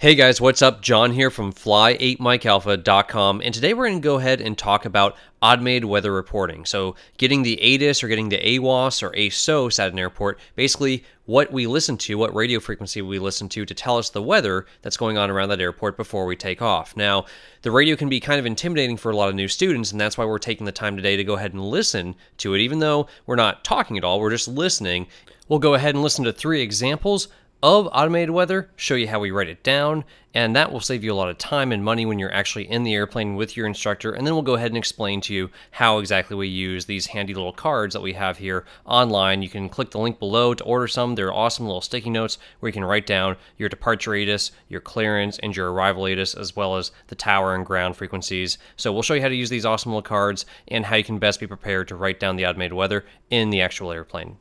Hey guys, what's up? John here from fly8micealpha.com, and today we're going to go ahead and talk about automated weather reporting. So, getting the ADIS or getting the AWAS or ASOS at an airport, basically what we listen to, what radio frequency we listen to to tell us the weather that's going on around that airport before we take off. Now, the radio can be kind of intimidating for a lot of new students, and that's why we're taking the time today to go ahead and listen to it. Even though we're not talking at all, we're just listening. We'll go ahead and listen to three examples of automated weather, show you how we write it down, and that will save you a lot of time and money when you're actually in the airplane with your instructor, and then we'll go ahead and explain to you how exactly we use these handy little cards that we have here online. You can click the link below to order some. They're awesome little sticky notes where you can write down your departure ATIS, your clearance, and your arrival ATIS, as well as the tower and ground frequencies. So we'll show you how to use these awesome little cards and how you can best be prepared to write down the automated weather in the actual airplane.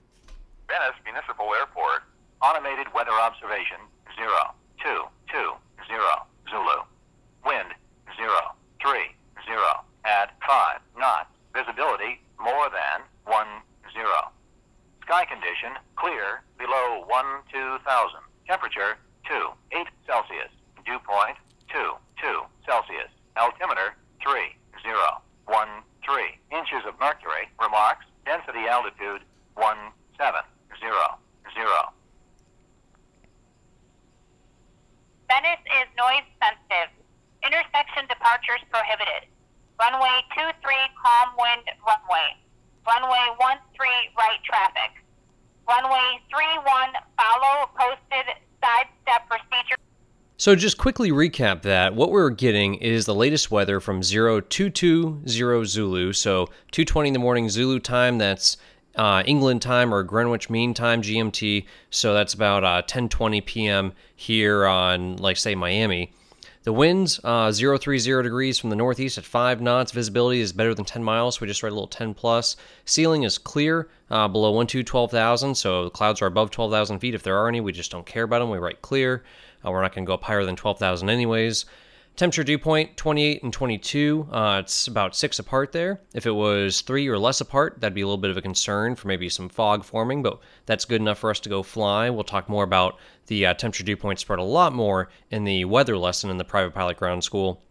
Venice Municipal Airport Automated weather observation, 0, 2, 0, Zulu. Wind, 0, 3, 0, at 5 knots. Visibility, more than 1, 0. Sky condition, clear, below 1, 2000. Temperature, 2, 8 Celsius. Dew point, 2, 2 Celsius. Altimeter, 3, 0, 1, 3. Inches of mercury, remarks, density altitude, 1, 7, 0. departures prohibited. Runway 23, calm wind runway. Runway 13, right traffic. Runway 31, follow posted sidestep procedure. So, just quickly recap that what we're getting is the latest weather from 0220 Zulu. So, 2:20 in the morning Zulu time. That's uh, England time or Greenwich Mean Time GMT. So that's about 10:20 uh, p.m. here on, like, say, Miami. The winds, uh, 030 degrees from the northeast at 5 knots. Visibility is better than 10 miles, so we just read a little 10 plus. Ceiling is clear, uh, below 1 to 12,000, so the clouds are above 12,000 feet. If there are any, we just don't care about them. We write clear. Uh, we're not going to go up higher than 12,000 anyways. Temperature dew point 28 and 22, uh, it's about six apart there. If it was three or less apart, that'd be a little bit of a concern for maybe some fog forming, but that's good enough for us to go fly. We'll talk more about the uh, temperature dew point spread a lot more in the weather lesson in the private pilot ground school.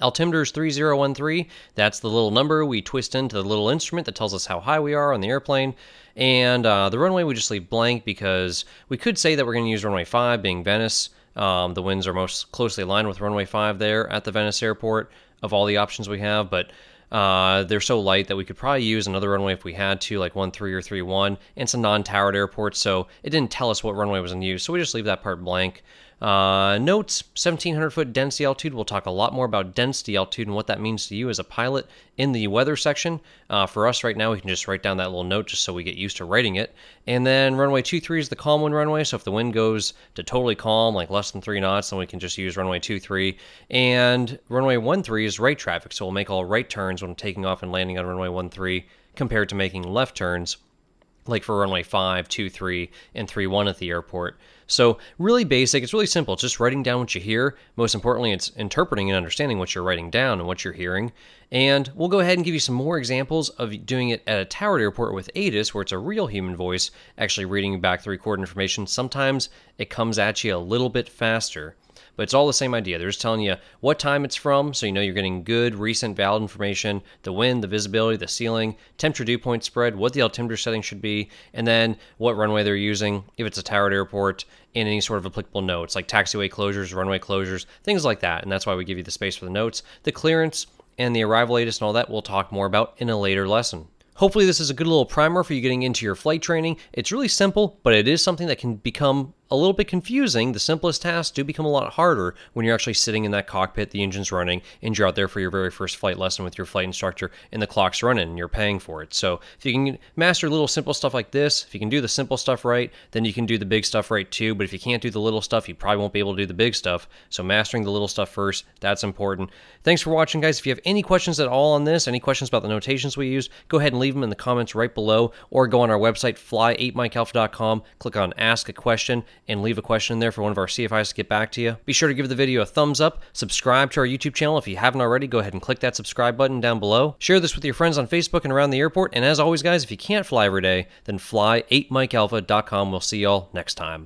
Altimeter is 3013. That's the little number we twist into the little instrument that tells us how high we are on the airplane. And uh, the runway we just leave blank because we could say that we're going to use runway 5 being Venice. Um, the winds are most closely aligned with runway 5 there at the Venice airport of all the options we have, but uh, they're so light that we could probably use another runway if we had to, like one three or three one. And it's a non-towered airport, so it didn't tell us what runway was in use. So we just leave that part blank. Uh, notes 1700 foot density altitude. We'll talk a lot more about density altitude and what that means to you as a pilot in the weather section. Uh, for us right now, we can just write down that little note just so we get used to writing it. And then runway 23 is the calm wind runway. So if the wind goes to totally calm, like less than three knots, then we can just use runway 23. And runway 13 is right traffic. So we'll make all right turns turns when taking off and landing on runway one three, compared to making left turns like for runway 5, 2, 3, and 3, 1 at the airport. So, really basic. It's really simple. It's just writing down what you hear. Most importantly, it's interpreting and understanding what you're writing down and what you're hearing. And we'll go ahead and give you some more examples of doing it at a towered airport with ATIS, where it's a real human voice actually reading back the recorded information. Sometimes it comes at you a little bit faster. But it's all the same idea. They're just telling you what time it's from, so you know you're getting good, recent, valid information, the wind, the visibility, the ceiling, temperature dew point spread, what the altimeter setting should be, and then what runway they're using, if it's a towered airport, and any sort of applicable notes, like taxiway closures, runway closures, things like that. And that's why we give you the space for the notes. The clearance and the arrival latest and all that we'll talk more about in a later lesson. Hopefully this is a good little primer for you getting into your flight training. It's really simple, but it is something that can become a little bit confusing. The simplest tasks do become a lot harder when you're actually sitting in that cockpit, the engine's running, and you're out there for your very first flight lesson with your flight instructor, and the clock's running, and you're paying for it. So if you can master little simple stuff like this, if you can do the simple stuff right, then you can do the big stuff right too. But if you can't do the little stuff, you probably won't be able to do the big stuff. So mastering the little stuff first, that's important. Thanks for watching, guys. If you have any questions at all on this, any questions about the notations we use, go ahead and leave them in the comments right below, or go on our website, fly8mikealpha.com, click on Ask a Question, and leave a question in there for one of our CFIs to get back to you. Be sure to give the video a thumbs up, subscribe to our YouTube channel if you haven't already, go ahead and click that subscribe button down below. Share this with your friends on Facebook and around the airport, and as always guys, if you can't fly every day, then fly 8mikealpha.com. We'll see y'all next time.